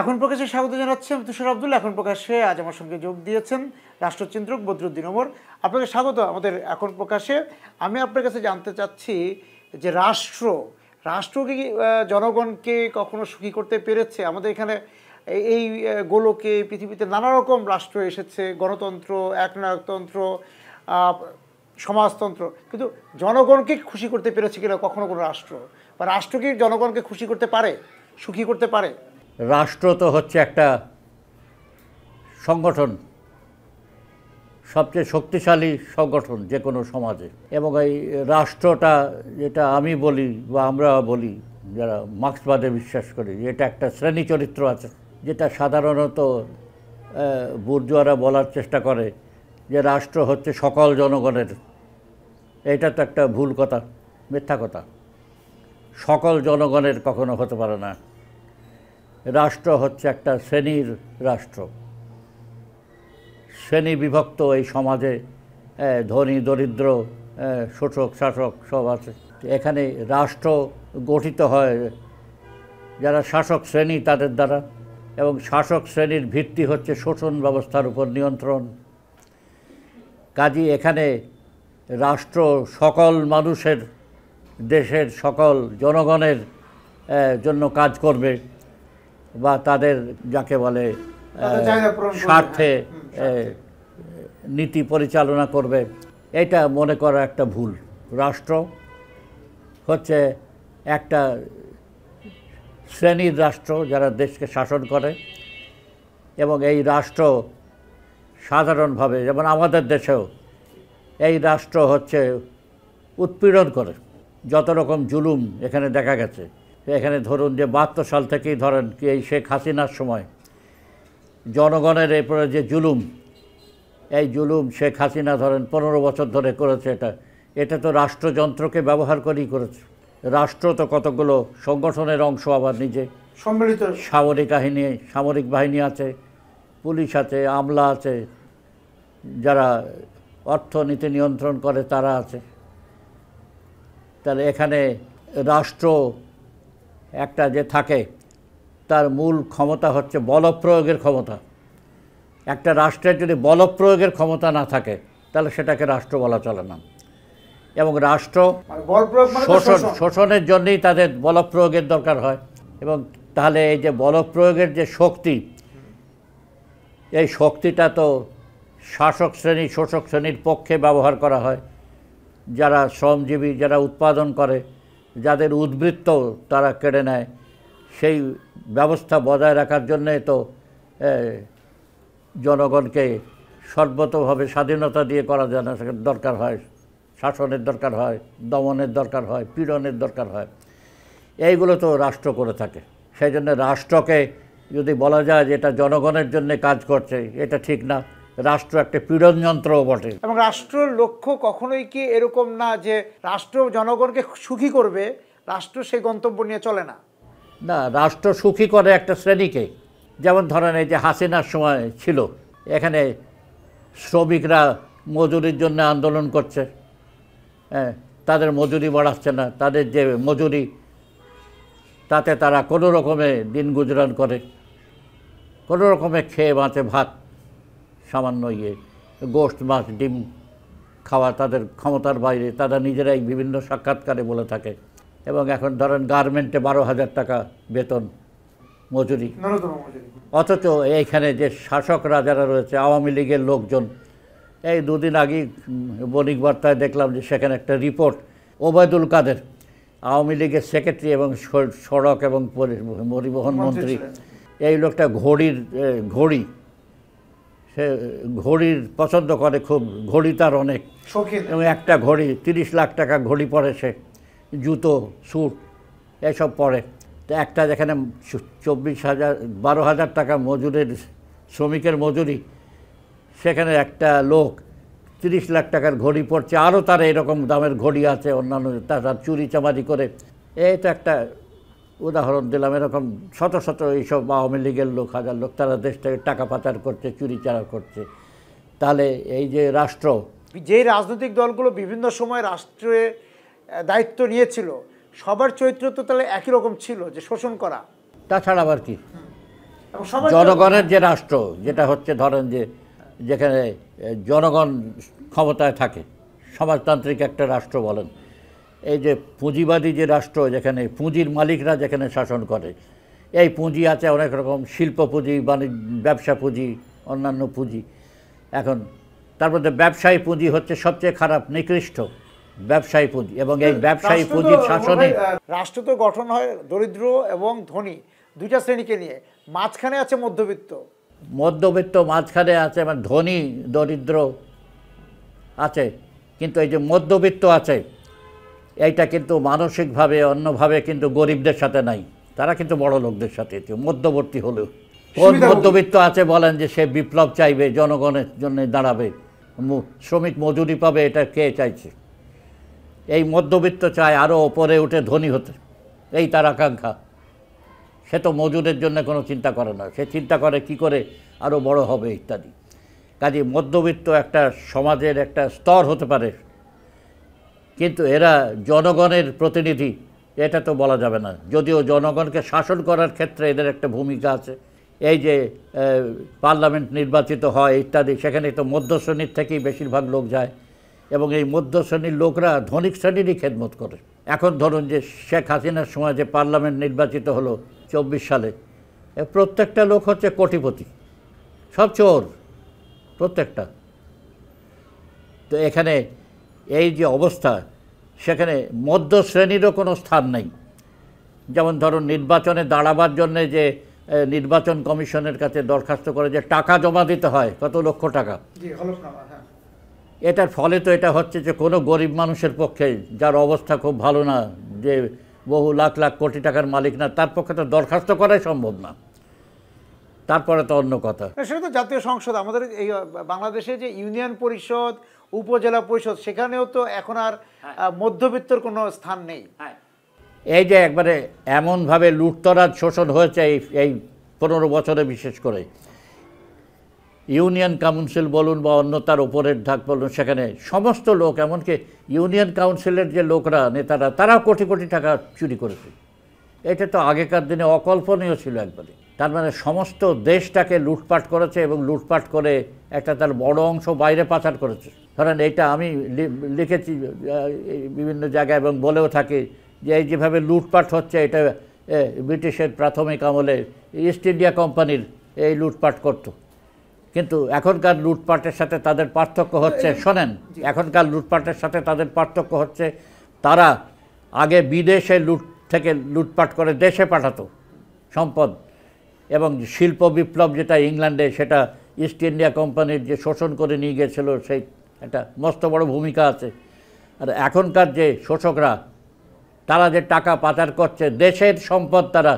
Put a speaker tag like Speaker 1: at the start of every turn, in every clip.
Speaker 1: এখন প্রকাশে স্বাগত জানাচ্ছি আমি তুষার আবদুল্লা এখন প্রকাশে আজ আমার সঙ্গে যোগ দিয়েছেন রাষ্ট্রচিন্তক বদরুদ্দিন ওমর আপনাকে স্বাগত আমাদের এখন প্রকাশে আমি আপনার কাছে জানতে চাচ্ছি যে রাষ্ট্র রাষ্ট্র কি জনগণকে কখনো সুখী করতে পেরেছে আমাদের এখানে এই গোলকে পৃথিবীতে নানা রকম রাষ্ট্র এসেছে গণতন্ত্র একনায়কতন্ত্র সমাজতন্ত্র কিন্তু জনগণকে খুশি করতে পেরেছে কিনা কখনো কোনো রাষ্ট্র বা রাষ্ট্র কি জনগণকে খুশি করতে পারে সুখী করতে পারে
Speaker 2: রাষ্ট্র তো হচ্ছে একটা সংগঠন সবচেয়ে শক্তিশালী সংগঠন যে কোনো সমাজে এবং এই রাষ্ট্রটা যেটা আমি বলি বা আমরা বলি যারা মার্ক্সবাদে বিশ্বাস করি এটা একটা শ্রেণী চরিত্র আছে যেটা সাধারণত বুর্জুয়ারা বলার চেষ্টা করে যে রাষ্ট্র হচ্ছে সকল জনগণের এটা তো একটা ভুল কথা মিথ্যা কথা সকল জনগণের কখনো হতে পারে না রাষ্ট্র হচ্ছে একটা শ্রেণীর রাষ্ট্র শ্রেণী বিভক্ত এই সমাজে ধনী দরিদ্র শোষক শাসক সব আছে এখানে রাষ্ট্র গঠিত হয় যারা শাসক শ্রেণী তাদের দ্বারা এবং শাসক শ্রেণীর ভিত্তি হচ্ছে শোষণ ব্যবস্থার উপর নিয়ন্ত্রণ কাজী এখানে রাষ্ট্র সকল মানুষের দেশের সকল জনগণের জন্য কাজ করবে বা তাদের যাকে বলে হ্যাঁ, স্বার্থে নীতি পরিচালনা করবে এটা মনে করা একটা ভুল রাষ্ট্র হচ্ছে একটা শ্রেণীর রাষ্ট্র যারা দেশকে শাসন করে এবং এই রাষ্ট্র সাধারণভাবে যেমন আমাদের দেশেও এই রাষ্ট্র হচ্ছে উৎপীড়ন করে যত রকম জুলুম এখানে দেখা গেছে এখানে ধরুন যে বাহাত্তর সাল থেকেই ধরেন কি এই শেখ হাসিনার সময় জনগণের এরপরে যে জুলুম এই জুলুম শেখ হাসিনা ধরেন পনেরো বছর ধরে করেছে এটা এটা তো রাষ্ট্রযন্ত্রকে ব্যবহার করেই করেছে রাষ্ট্র তো কতগুলো সংগঠনের অংশ আবার নিজে সম্মিলিত সামরিক কাহিনী সামরিক বাহিনী আছে পুলিশ আছে আমলা আছে যারা অর্থনীতি নিয়ন্ত্রণ করে তারা আছে তাহলে এখানে রাষ্ট্র একটা যে থাকে তার মূল ক্ষমতা হচ্ছে বলপ্রয়োগের ক্ষমতা একটা রাষ্ট্রের যদি বলপ্রয়োগের ক্ষমতা না থাকে তাহলে সেটাকে রাষ্ট্র বলা চলে না এবং রাষ্ট্র মানে মানে শোষণ শোষণের জন্যই তাদের বলপ্রয়োগের দরকার হয় এবং তাহলে এই যে বলপ্রয়োগের যে শক্তি এই শক্তিটা তো শাসক শ্রেণী শোষক শ্রেণীর পক্ষে ব্যবহার করা হয় যারা শ্রমজীবী যারা উৎপাদন করে যাদের উদ্বৃত্ত তারা কেড়ে নেয় সেই ব্যবস্থা বজায় রাখার জন্যে তো জনগণকে সর্বতভাবে স্বাধীনতা দিয়ে করা যেন দরকার হয় শাসনের দরকার হয় দমনের দরকার হয় পীড়নের দরকার হয় এইগুলো তো রাষ্ট্র করে থাকে সেই জন্য রাষ্ট্রকে যদি বলা যায় যে এটা জনগণের জন্য কাজ করছে এটা ঠিক না রাষ্ট্র একটা পীড়ন যন্ত্রও বটে
Speaker 1: এবং রাষ্ট্রের লক্ষ্য কখনোই কি এরকম না যে রাষ্ট্র জনগণকে সুখী করবে রাষ্ট্র সেই গন্তব্য নিয়ে চলে না
Speaker 2: না রাষ্ট্র সুখী করে একটা শ্রেণীকে যেমন ধরেন এই যে হাসিনার সময় ছিল এখানে শ্রমিকরা মজুরির জন্য আন্দোলন করছে হ্যাঁ তাদের মজুরি বাড়াচ্ছে না তাদের যে মজুরি তাতে তারা কোনো রকমে দিন গুজরান করে কোনো রকমে খেয়ে বাঁচে ভাত সামান্য ইয়ে গোষ্ঠ মাছ ডিম খাওয়া তাদের ক্ষমতার বাইরে তারা নিজেরাই বিভিন্ন সাক্ষাৎকারে বলে থাকে এবং এখন ধরেন গার্মেন্টে বারো হাজার টাকা বেতন মজুরি অথচ এইখানে যে শাসক রাজারা রয়েছে আওয়ামী লীগের লোকজন এই দুদিন আগে বণিক বার্তায় দেখলাম যে সেখানে একটা রিপোর্ট ওবায়দুল কাদের আওয়ামী লীগের সেক্রেটারি এবং সড়ক এবং পরিবহন মন্ত্রী এই লোকটা ঘড়ির ঘড়ি সে ঘড়ির পছন্দ করে খুব ঘড়ি তার অনেক এবং একটা ঘড়ি তিরিশ লাখ টাকা ঘড়ি পরে সে জুতো স্যুট এসব পরে তো একটা যেখানে চব্বিশ হাজার বারো হাজার টাকা মজুরের শ্রমিকের মজুরি সেখানে একটা লোক তিরিশ লাখ টাকার ঘড়ি পড়ছে আরও তার এরকম দামের ঘড়ি আছে অন্যান্য তার চুরি চামারি করে এই তো একটা উদাহরণ দিলাম এরকম শত শত এইসব আওয়ামী লীগের লোক হাজার লোক তারা দেশ থেকে টাকা পাচার করছে চুরিচারা করছে তাহলে এই যে রাষ্ট্র যে রাজনৈতিক দলগুলো বিভিন্ন সময় রাষ্ট্রে দায়িত্ব নিয়েছিল
Speaker 1: সবার চরিত্র তো তাহলে একই রকম ছিল যে শোষণ করা
Speaker 2: তাছাড়া আবার কি জনগণের যে রাষ্ট্র যেটা হচ্ছে ধরেন যে যেখানে জনগণ ক্ষমতায় থাকে সমাজতান্ত্রিক একটা রাষ্ট্র বলেন এই যে পুঁজিবাদী যে রাষ্ট্র যেখানে পুঁজির মালিকরা যেখানে শাসন করে এই পুঁজি আছে অনেক রকম শিল্প পুঁজি বাণিজ্য ব্যবসা পুঁজি অন্যান্য পুঁজি এখন তার মধ্যে ব্যবসায়ী পুঁজি হচ্ছে সবচেয়ে খারাপ নিকৃষ্ট ব্যবসায়ী পুঁজি এবং এই ব্যবসায়ী পুঁজির শাসনে
Speaker 1: রাষ্ট্র তো গঠন হয় দরিদ্র এবং ধনী দুইটা শ্রেণীকে নিয়ে মাঝখানে আছে
Speaker 2: মধ্যবিত্ত মধ্যবিত্ত মাঝখানে আছে মানে ধনী দরিদ্র আছে কিন্তু এই যে মধ্যবিত্ত আছে এইটা কিন্তু মানসিকভাবে অন্যভাবে কিন্তু গরিবদের সাথে নাই তারা কিন্তু বড় লোকদের সাথে মধ্যবর্তী হলেও কোন মধ্যবিত্ত আছে বলেন যে সে বিপ্লব চাইবে জনগণের জন্য দাঁড়াবে শ্রমিক মজুরি পাবে এটা কে চাইছে এই মধ্যবিত্ত চায় আরও ওপরে উঠে ধনী হতে এই তার আকাঙ্ক্ষা সে তো মজুরের জন্য কোনো চিন্তা করে না সে চিন্তা করে কি করে আরও বড় হবে ইত্যাদি কাজে মধ্যবিত্ত একটা সমাজের একটা স্তর হতে পারে কিন্তু এরা জনগণের প্রতিনিধি এটা তো বলা যাবে না যদিও জনগণকে শাসন করার ক্ষেত্রে এদের একটা ভূমিকা আছে এই যে পার্লামেন্ট নির্বাচিত হয় ইত্যাদি সেখানে তো মধ্যশ্রেণীর থেকেই বেশিরভাগ লোক যায় এবং এই মধ্যশ্রেণীর লোকরা ধনিক শ্রেণীরই খেদমত করে এখন ধরুন যে শেখ হাসিনার সময় যে পার্লামেন্ট নির্বাচিত হলো চব্বিশ সালে প্রত্যেকটা লোক হচ্ছে কোটিপতি সব চোর প্রত্যেকটা তো এখানে এই যে অবস্থা সেখানে মধ্য শ্রেণীরও কোনো স্থান নেই যেমন ধরুন নির্বাচনে দাঁড়াবার জন্যে যে নির্বাচন কমিশনের কাছে দরখাস্ত করে যে টাকা জমা দিতে হয় কত লক্ষ টাকা হ্যাঁ। এটার ফলে তো এটা হচ্ছে যে কোনো গরিব মানুষের পক্ষে যার অবস্থা খুব ভালো না যে বহু লাখ লাখ কোটি টাকার মালিক না তার পক্ষে তো দরখাস্ত করাই সম্ভব না তারপরে তো অন্য কথা
Speaker 1: সেটা তো জাতীয় সংসদ আমাদের এই বাংলাদেশে যে ইউনিয়ন পরিষদ উপজেলা পরিষদ সেখানেও তো এখন আর হ্যাঁ। মধ্যবিত্তর কোনো স্থান নেই হ্যাঁ।
Speaker 2: এই যে একবারে এমনভাবে লুটতরাজ শোষণ হয়েছে এই এই পনেরো বছরে বিশেষ করে ইউনিয়ন কাউন্সিল বলুন বা অন্য তার ওপরের ঢাক বলুন সেখানে সমস্ত লোক এমনকি ইউনিয়ন কাউন্সিলের যে লোকরা নেতারা তারাও কোটি কোটি টাকা চুরি করেছে এটা তো আগেকার দিনে অকল্পনীয় ছিল একবারে তার মানে সমস্ত দেশটাকে লুটপাট করেছে এবং লুটপাট করে একটা তার বড় অংশ বাইরে পাচার করেছে ধরেন এটা আমি লিখেছি বিভিন্ন জায়গায় এবং বলেও থাকি যে এই যেভাবে লুটপাট হচ্ছে এটা ব্রিটিশের প্রাথমিক আমলে ইস্ট ইন্ডিয়া কোম্পানির এই লুটপাট করত কিন্তু এখনকার লুটপাটের সাথে তাদের পার্থক্য হচ্ছে শোনেন এখনকার লুটপাটের সাথে তাদের পার্থক্য হচ্ছে তারা আগে বিদেশে লুট থেকে লুটপাট করে দেশে পাঠাতো সম্পদ এবং শিল্প বিপ্লব যেটা ইংল্যান্ডে সেটা ইস্ট ইন্ডিয়া কোম্পানির যে শোষণ করে নিয়ে গেছিল সেই একটা মস্ত বড় ভূমিকা আছে আর এখনকার যে শোষকরা তারা যে টাকা পাচার করছে দেশের সম্পদ তারা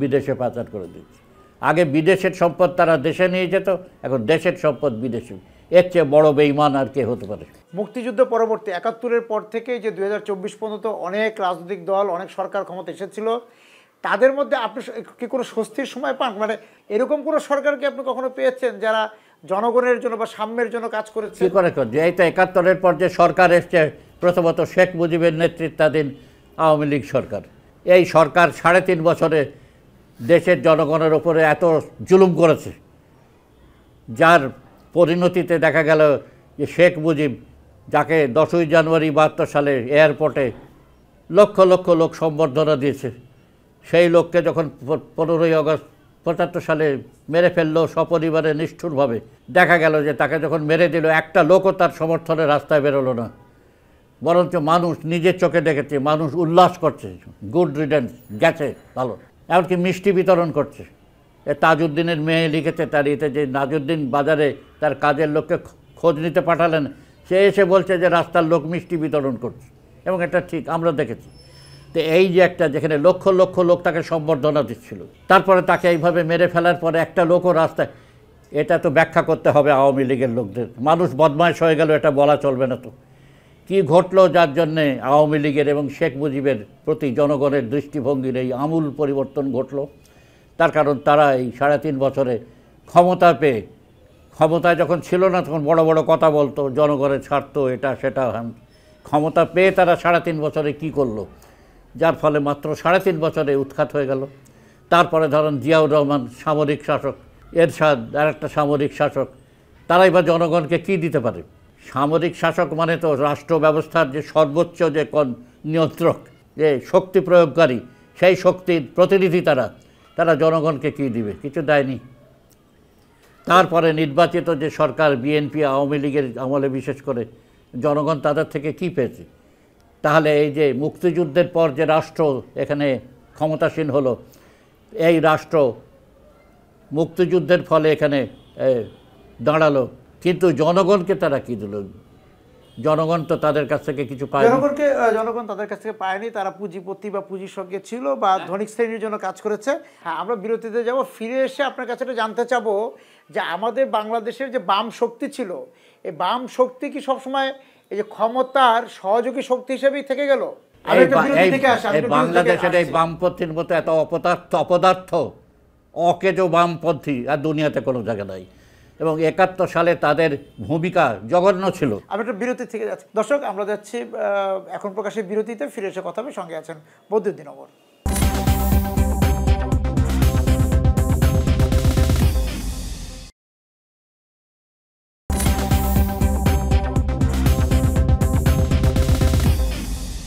Speaker 2: বিদেশে পাচার করে দিচ্ছে আগে বিদেশের সম্পদ তারা দেশে নিয়ে যেত এখন দেশের সম্পদ বিদেশে এর চেয়ে বড় বেইমান আর কে হতে পারে
Speaker 1: মুক্তিযুদ্ধ পরবর্তী একাত্তরের পর থেকে যে দু পর্যন্ত অনেক রাজনৈতিক দল অনেক সরকার ক্ষমতা এসেছিল তাদের মধ্যে আপনি কি কোনো স্বস্তির সময় পান মানে এরকম কোনো সরকারকে আপনি কখনো পেয়েছেন যারা জনগণের জন্য বা সাম্যের জন্য কাজ করেছে কি করে
Speaker 2: যে এটা একাত্তরের পর যে সরকার এসছে প্রথমত শেখ মুজিবের নেতৃত্বাধীন আওয়ামী লীগ সরকার এই সরকার সাড়ে তিন বছরে দেশের জনগণের ওপরে এত জুলুম করেছে যার পরিণতিতে দেখা গেল যে শেখ মুজিব যাকে দশই জানুয়ারি বাহাত্তর সালে এয়ারপোর্টে লক্ষ লক্ষ লোক সম্বর্ধনা দিয়েছে সেই লোককে যখন পনেরোই আগস্ট পঁচাত্তর সালে মেরে ফেললো সপরিবারে নিষ্ঠুরভাবে দেখা গেল যে তাকে যখন মেরে দিল একটা লোকও তার সমর্থনে রাস্তায় বেরোলো না বরঞ্চ মানুষ নিজের চোখে দেখেছে মানুষ উল্লাস করছে গুড রিডেন্স গেছে ভালো এমনকি মিষ্টি বিতরণ করছে এ তাজউদ্দিনের মেয়ে লিখেছে তার ইতে যে নাজউদ্দিন বাজারে তার কাজের লোককে খোঁজ নিতে পাঠালেন সে এসে বলছে যে রাস্তার লোক মিষ্টি বিতরণ করছে এবং এটা ঠিক আমরা দেখেছি তো এই যে একটা যেখানে লক্ষ লক্ষ লোক তাকে সম্বর্ধনা দিচ্ছিল তারপরে তাকে এইভাবে মেরে ফেলার পরে একটা লোকও রাস্তায় এটা তো ব্যাখ্যা করতে হবে আওয়ামী লীগের লোকদের মানুষ বদমাশ হয়ে গেল এটা বলা চলবে না তো কি ঘটলো যার জন্যে আওয়ামী লীগের এবং শেখ মুজিবের প্রতি জনগণের দৃষ্টিভঙ্গির এই আমূল পরিবর্তন ঘটলো তার কারণ তারা এই সাড়ে তিন বছরে ক্ষমতা পেয়ে ক্ষমতায় যখন ছিল না তখন বড় বড় কথা বলতো জনগণের স্বার্থ এটা সেটা হ্যাঁ। ক্ষমতা পেয়ে তারা সাড়ে তিন বছরে কি করলো যার ফলে মাত্র সাড়ে তিন বছরে উৎখাত হয়ে গেল তারপরে ধরেন জিয়াউর রহমান সামরিক শাসক এরশাদ আর একটা সামরিক শাসক তারাই বা জনগণকে কি দিতে পারে সামরিক শাসক মানে তো রাষ্ট্র ব্যবস্থার যে সর্বোচ্চ যে কোন নিয়ন্ত্রক যে শক্তি প্রয়োগকারী সেই শক্তির প্রতিনিধি তারা তারা জনগণকে কি দিবে কিছু দেয়নি তারপরে নির্বাচিত যে সরকার বিএনপি আওয়ামী লীগের আমলে বিশেষ করে জনগণ তাদের থেকে কি পেয়েছে তাহলে এই যে মুক্তিযুদ্ধের পর যে রাষ্ট্র এখানে ক্ষমতাসীন হলো এই রাষ্ট্র মুক্তিযুদ্ধের ফলে এখানে দাঁড়ালো কিন্তু জনগণকে তারা কী দিল জনগণ তো তাদের কাছ থেকে কিছু পায় জনগণকে
Speaker 1: জনগণ তাদের কাছ থেকে পায়নি তারা পুঁজিপতি বা পুঁজির সঙ্গে ছিল বা হ্যাঁ। ধনিক শ্রেণীর জন্য কাজ করেছে হ্যাঁ আমরা বিরতিতে যাব ফিরে এসে আপনার কাছে জানতে চাবো যে আমাদের বাংলাদেশের যে বাম শক্তি ছিল এই বাম শক্তি কি সবসময় এই যে ক্ষমতার সহযোগী শক্তি হিসেবেই থেকে গেল বাংলাদেশের এই
Speaker 2: বামপন্থীর মতো এত অপদার্থ অপদার্থ অকেজো বামপন্থী আর দুনিয়াতে কোনো জায়গা নাই এবং একাত্তর সালে তাদের ভূমিকা জঘন্য ছিল
Speaker 1: আমি একটা বিরতি থেকে যাচ্ছি দর্শক আমরা যাচ্ছি এখন প্রকাশের বিরতিতে ফিরে এসে কথা হবে সঙ্গে আছেন বদ্যুদ্দিন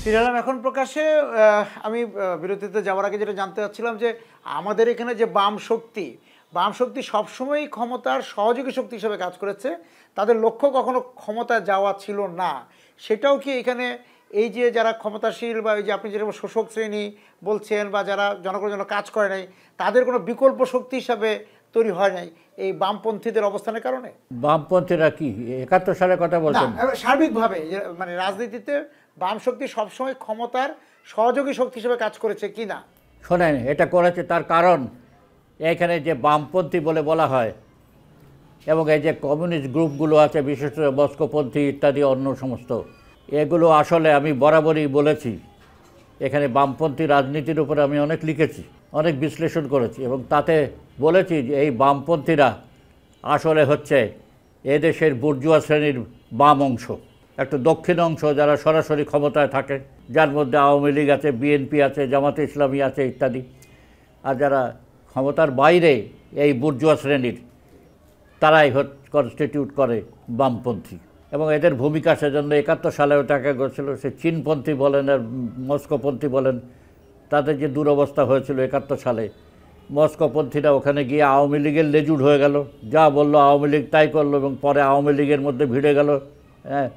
Speaker 1: সিরিয়ালাম এখন প্রকাশে আমি বিরতিতে যাওয়ার আগে যেটা জানতে চাচ্ছিলাম যে আমাদের এখানে যে বাম শক্তি বাম শক্তি সবসময়ই ক্ষমতার সহযোগী শক্তি হিসেবে কাজ করেছে তাদের লক্ষ্য কখনো ক্ষমতা যাওয়া ছিল না সেটাও কি এখানে এই যে যারা ক্ষমতাশীল বা এই যে আপনি যেরকম শোষক শ্রেণী বলছেন বা যারা জনগণের জন্য কাজ করে নাই তাদের কোনো বিকল্প শক্তি হিসাবে তৈরি হয় নাই এই বামপন্থীদের অবস্থানের কারণে
Speaker 2: বামপন্থীরা কি একাত্তর সালের কথা বলছেন
Speaker 1: সার্বিকভাবে মানে রাজনীতিতে বাম শক্তি সবসময় ক্ষমতার সহযোগী শক্তি হিসেবে কাজ করেছে কি না
Speaker 2: শোনেন এটা করেছে তার কারণ এখানে যে বামপন্থী বলে বলা হয় এবং এই যে কমিউনিস্ট গ্রুপগুলো আছে বিশেষ করে বস্কপন্থী ইত্যাদি অন্য সমস্ত এগুলো আসলে আমি বরাবরই বলেছি এখানে বামপন্থী রাজনীতির উপরে আমি অনেক লিখেছি অনেক বিশ্লেষণ করেছি এবং তাতে বলেছি যে এই বামপন্থীরা আসলে হচ্ছে এদেশের বুর্জুয়া শ্রেণীর বাম অংশ একটা দক্ষিণ অংশ যারা সরাসরি ক্ষমতায় থাকে যার মধ্যে আওয়ামী লীগ আছে বিএনপি আছে জামাতে ইসলামী আছে ইত্যাদি আর যারা ক্ষমতার বাইরে এই বুর্জুয়া শ্রেণীর তারাই কনস্টিটিউট করে বামপন্থী এবং এদের ভূমিকা সেজন্য একাত্তর সালে টাকা গেছিল সে চীনপন্থী বলেন আর মস্কোপন্থী বলেন তাদের যে দুরবস্থা হয়েছিল একাত্তর সালে মস্কোপন্থীরা ওখানে গিয়ে আওয়ামী লীগের লেজুড হয়ে গেল যা বলল আওয়ামী লীগ তাই করলো এবং পরে আওয়ামী লীগের মধ্যে ভিড়ে গেল হ্যাঁ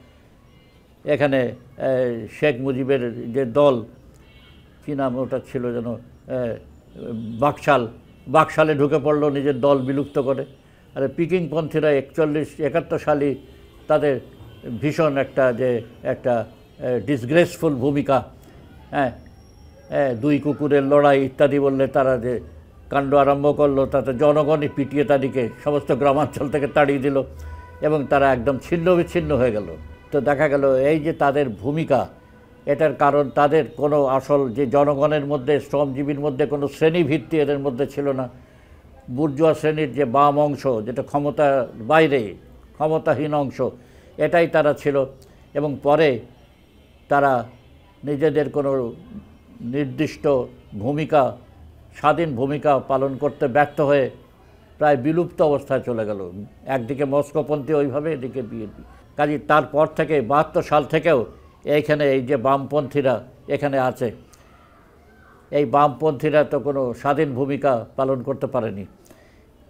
Speaker 2: এখানে শেখ মুজিবের যে দল কী নাম ওটা ছিল যেন বাকশাল বাকশালে ঢুকে পড়লো নিজের দল বিলুপ্ত করে আর পিকিংপন্থীরা একচল্লিশ একাত্তর সালই তাদের ভীষণ একটা যে একটা ডিসগ্রেসফুল ভূমিকা হ্যাঁ দুই কুকুরের লড়াই ইত্যাদি বললে তারা যে কাণ্ড আরম্ভ করলো তাতে জনগণই পিটিয়ে তাদেরকে সমস্ত গ্রামাঞ্চল থেকে তাড়িয়ে দিল এবং তারা একদম ছিন্ন বিচ্ছিন্ন হয়ে গেল তো দেখা গেল এই যে তাদের ভূমিকা এটার কারণ তাদের কোনো আসল যে জনগণের মধ্যে শ্রমজীবীর মধ্যে কোনো শ্রেণীভিত্তি এদের মধ্যে ছিল না বুর্জুয়া শ্রেণীর যে বাম অংশ যেটা ক্ষমতা বাইরে ক্ষমতাহীন অংশ এটাই তারা ছিল এবং পরে তারা নিজেদের কোনো নির্দিষ্ট ভূমিকা স্বাধীন ভূমিকা পালন করতে ব্যর্থ হয়ে প্রায় বিলুপ্ত অবস্থায় চলে গেল একদিকে মস্কোপন্থী ওইভাবে এদিকে বিএনপি কাজে তারপর থেকে বাহাত্তর সাল থেকেও এইখানে এই যে বামপন্থীরা এখানে আছে এই বামপন্থীরা তো কোনো স্বাধীন ভূমিকা পালন করতে পারেনি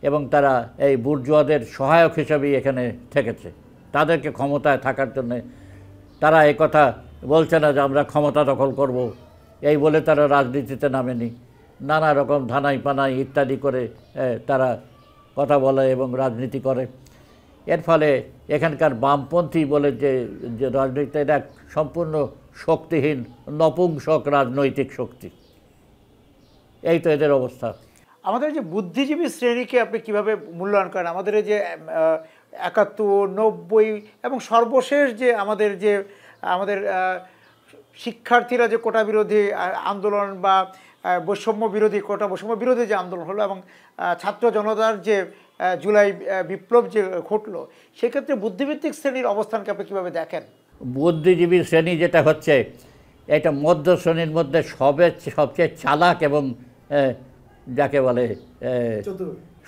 Speaker 2: এবং তারা এই বুর্জুয়াদের সহায়ক হিসেবেই এখানে থেকেছে তাদেরকে ক্ষমতায় থাকার জন্যে তারা এ কথা বলছে না যে আমরা ক্ষমতা দখল করব। এই বলে তারা রাজনীতিতে নামেনি নানা রকম ধানাই পানাই ইত্যাদি করে তারা কথা বলে এবং রাজনীতি করে এর ফলে এখানকার বামপন্থী বলে যে রাজনৈতিক এটা সম্পূর্ণ শক্তিহীন নপুংসক রাজনৈতিক শক্তি এই তো এদের অবস্থা
Speaker 1: আমাদের যে বুদ্ধিজীবী শ্রেণীকে আপনি কিভাবে মূল্যায়ন করেন আমাদের যে একাত্তর নব্বই এবং সর্বশেষ যে আমাদের যে আমাদের শিক্ষার্থীরা যে কোটা বিরোধী আন্দোলন বা বৈষম্য বিরোধী কোটা বৈষম্য বিরোধী যে আন্দোলন হলো এবং ছাত্র জনতার যে জুলাই বিপ্লব যে ঘটলো সেক্ষেত্রে বুদ্ধিভিত্তিক শ্রেণীর অবস্থানকে আপনি কীভাবে দেখেন
Speaker 2: বুদ্ধিজীবী শ্রেণী যেটা হচ্ছে এটা মধ্য শ্রেণীর মধ্যে সবে সবচেয়ে চালাক এবং যাকে বলে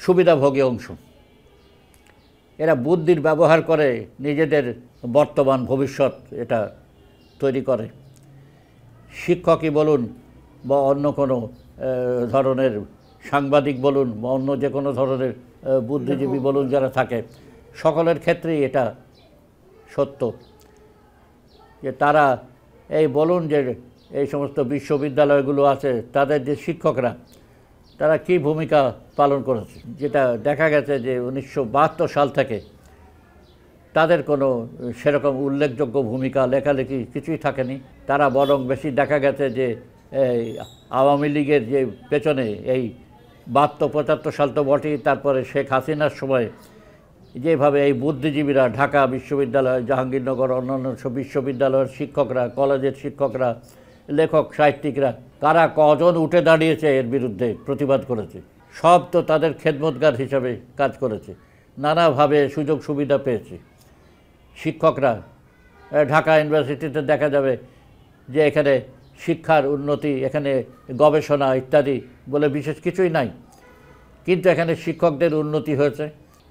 Speaker 2: সুবিধাভোগী অংশ এরা বুদ্ধির ব্যবহার করে নিজেদের বর্তমান ভবিষ্যৎ এটা তৈরি করে শিক্ষকই বলুন বা অন্য কোনো ধরনের সাংবাদিক বলুন বা অন্য যে কোনো ধরনের বুদ্ধিজীবী বলুন যারা থাকে সকলের ক্ষেত্রেই এটা সত্য যে তারা এই বলুন যে এই সমস্ত বিশ্ববিদ্যালয়গুলো আছে তাদের যে শিক্ষকরা তারা কি ভূমিকা পালন করেছে যেটা দেখা গেছে যে উনিশশো সাল থেকে তাদের কোনো সেরকম উল্লেখযোগ্য ভূমিকা লেখালেখি কিছুই থাকেনি তারা বরং বেশি দেখা গেছে যে এই আওয়ামী লীগের যে পেছনে এই বাহাত্তর পঁচাত্তর সাল তো বটেই তারপরে শেখ হাসিনার সময় যেভাবে এই বুদ্ধিজীবীরা ঢাকা বিশ্ববিদ্যালয় জাহাঙ্গীরনগর অন্যান্য বিশ্ববিদ্যালয়ের শিক্ষকরা কলেজের শিক্ষকরা লেখক সাহিত্যিকরা কারা কজন উঠে দাঁড়িয়েছে এর বিরুদ্ধে প্রতিবাদ করেছে সব তো তাদের খেদমতগার হিসাবে কাজ করেছে নানাভাবে সুযোগ সুবিধা পেয়েছে শিক্ষকরা ঢাকা ইউনিভার্সিটিতে দেখা যাবে যে এখানে শিক্ষার উন্নতি এখানে গবেষণা ইত্যাদি বলে বিশেষ কিছুই নাই কিন্তু এখানে শিক্ষকদের উন্নতি হয়েছে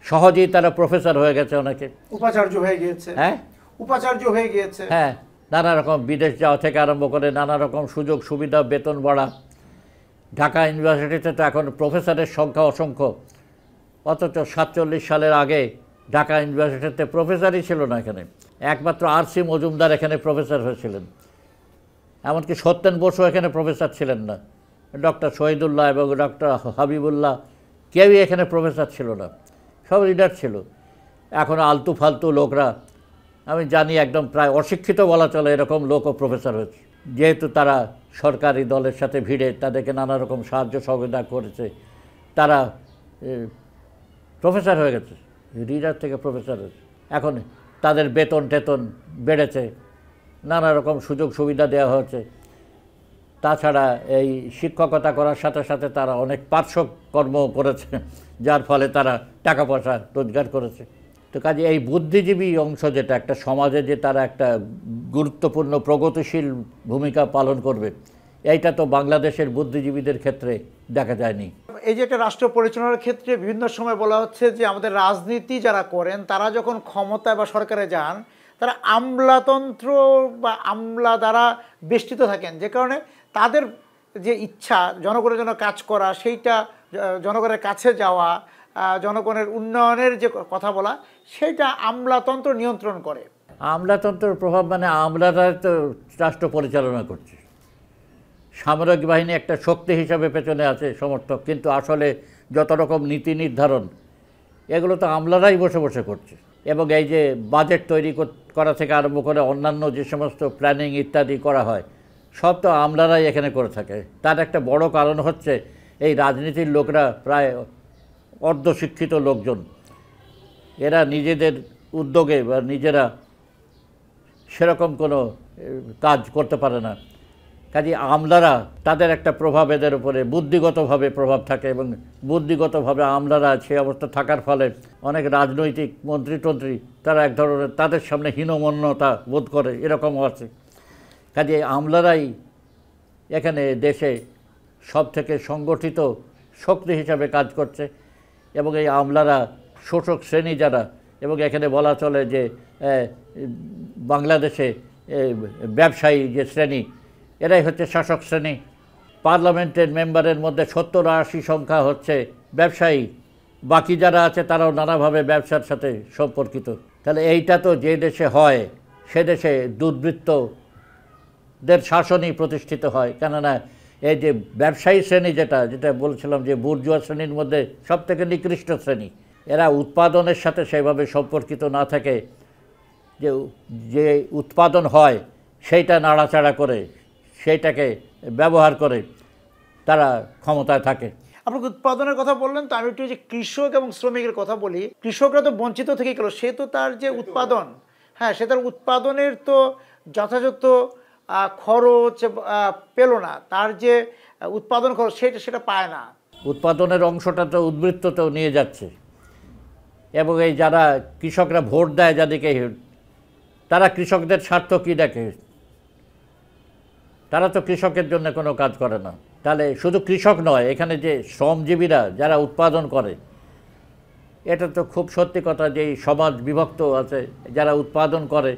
Speaker 2: সহজেই তারা প্রফেসর হয়ে গেছে অনেকে
Speaker 1: উপাচার্য হয়ে গিয়েছে হ্যাঁ উপাচার্য হয়ে গিয়েছে
Speaker 2: হ্যাঁ নানা রকম বিদেশ যাওয়া থেকে আরম্ভ করে নানা রকম সুযোগ সুবিধা বেতন বাড়া ঢাকা ইউনিভার্সিটিতে তো এখন প্রফেসরের সংখ্যা অসংখ্য অথচ সাতচল্লিশ সালের আগে ঢাকা ইউনিভার্সিটিতে প্রফেসরই ছিল না এখানে একমাত্র আর সি মজুমদার এখানে প্রফেসর হয়েছিলেন এমনকি সত্যেন বসু এখানে প্রফেসর ছিলেন না ডক্টর শহীদুল্লাহ এবং ডক্টর হাবিবুল্লাহ কেউই এখানে প্রফেসর ছিল না সব লিডার ছিল এখন আলতু ফালতু লোকরা আমি জানি একদম প্রায় অশিক্ষিত বলা চলে এরকম লোকও প্রফেসর হয়েছে যেহেতু তারা সরকারি দলের সাথে ভিড়ে তাদেরকে নানা রকম সাহায্য সহযোগিতা করেছে তারা প্রফেসর হয়ে গেছে রিডার থেকে প্রফেসর হয়েছে এখন তাদের বেতন টেতন বেড়েছে নানা রকম সুযোগ সুবিধা দেওয়া হয়েছে তাছাড়া এই শিক্ষকতা করার সাথে সাথে তারা অনেক পার্শ্ব কর্ম করেছে যার ফলে তারা টাকা পয়সা রোজগার করেছে তো কাজে এই বুদ্ধিজীবী অংশ যেটা একটা সমাজে যে তারা একটা গুরুত্বপূর্ণ প্রগতিশীল ভূমিকা পালন করবে এইটা তো বাংলাদেশের বুদ্ধিজীবীদের ক্ষেত্রে দেখা যায়নি
Speaker 1: এই যে একটা রাষ্ট্র পরিচালনার ক্ষেত্রে বিভিন্ন সময় বলা হচ্ছে যে আমাদের রাজনীতি যারা করেন তারা যখন ক্ষমতা বা সরকারে যান তারা আমলাতন্ত্র বা আমলা দ্বারা বেষ্টিত থাকেন যে কারণে তাদের যে ইচ্ছা জনগণের জন্য কাজ করা সেইটা জনগণের কাছে যাওয়া জনগণের উন্নয়নের যে কথা বলা সেটা আমলাতন্ত্র নিয়ন্ত্রণ করে
Speaker 2: আমলাতন্ত্রের প্রভাব মানে আমলারা তো রাষ্ট্র পরিচালনা করছে সামরিক বাহিনী একটা শক্তি হিসাবে পেছনে আছে সমর্থক কিন্তু আসলে যত রকম নীতি নির্ধারণ এগুলো তো আমলারাই বসে বসে করছে এবং এই যে বাজেট তৈরি করা থেকে আরম্ভ করে অন্যান্য যে সমস্ত প্ল্যানিং ইত্যাদি করা হয় সব তো আমলারাই এখানে করে থাকে তার একটা বড় কারণ হচ্ছে এই রাজনীতির লোকরা প্রায় অর্ধশিক্ষিত লোকজন এরা নিজেদের উদ্যোগে বা নিজেরা সেরকম কোনো কাজ করতে পারে না কাজে আমলারা তাদের একটা প্রভাব এদের উপরে বুদ্ধিগতভাবে প্রভাব থাকে এবং বুদ্ধিগতভাবে আমলারা সে অবস্থা থাকার ফলে অনেক রাজনৈতিক মন্ত্রী টন্ত্রী তারা এক ধরনের তাদের সামনে হীনমন্যতা বোধ করে এরকমও আছে কাজে আমলারাই এখানে দেশে সব থেকে সংগঠিত শক্তি হিসাবে কাজ করছে এবং এই আমলারা শোষক শ্রেণী যারা এবং এখানে বলা চলে যে বাংলাদেশে ব্যবসায়ী যে শ্রেণী এরাই হচ্ছে শাসক শ্রেণী পার্লামেন্টের মেম্বারের মধ্যে সত্তর আশি সংখ্যা হচ্ছে ব্যবসায়ী বাকি যারা আছে তারাও নানাভাবে ব্যবসার সাথে সম্পর্কিত তাহলে এইটা তো যে দেশে হয় সে দেশে দুর্বৃত্তদের শাসনই প্রতিষ্ঠিত হয় কেননা এই যে ব্যবসায়ী শ্রেণী যেটা যেটা বলছিলাম যে বুর্জুয়া শ্রেণীর মধ্যে সব থেকে নিকৃষ্ট শ্রেণী এরা উৎপাদনের সাথে সেভাবে সম্পর্কিত না থাকে যে যে উৎপাদন হয় সেইটা নাড়াচাড়া করে সেইটাকে ব্যবহার করে তারা ক্ষমতায় থাকে
Speaker 1: আপনি উৎপাদনের কথা বললেন তো আমি একটু যে কৃষক এবং শ্রমিকের কথা বলি কৃষকরা তো বঞ্চিত থেকে গেল সে তো তার যে উৎপাদন হ্যাঁ সে তার উৎপাদনের তো যথাযথ খরচ পেল না তার যে উৎপাদন খরচ সেটা সেটা পায় না
Speaker 2: উৎপাদনের অংশটা তো তো নিয়ে যাচ্ছে এবং এই যারা কৃষকরা ভোট দেয় যাদেরকে তারা কৃষকদের স্বার্থ কী দেখে তারা তো কৃষকের জন্য কোনো কাজ করে না তাহলে শুধু কৃষক নয় এখানে যে শ্রমজীবীরা যারা উৎপাদন করে এটা তো খুব সত্যি কথা যে সমাজ বিভক্ত আছে যারা উৎপাদন করে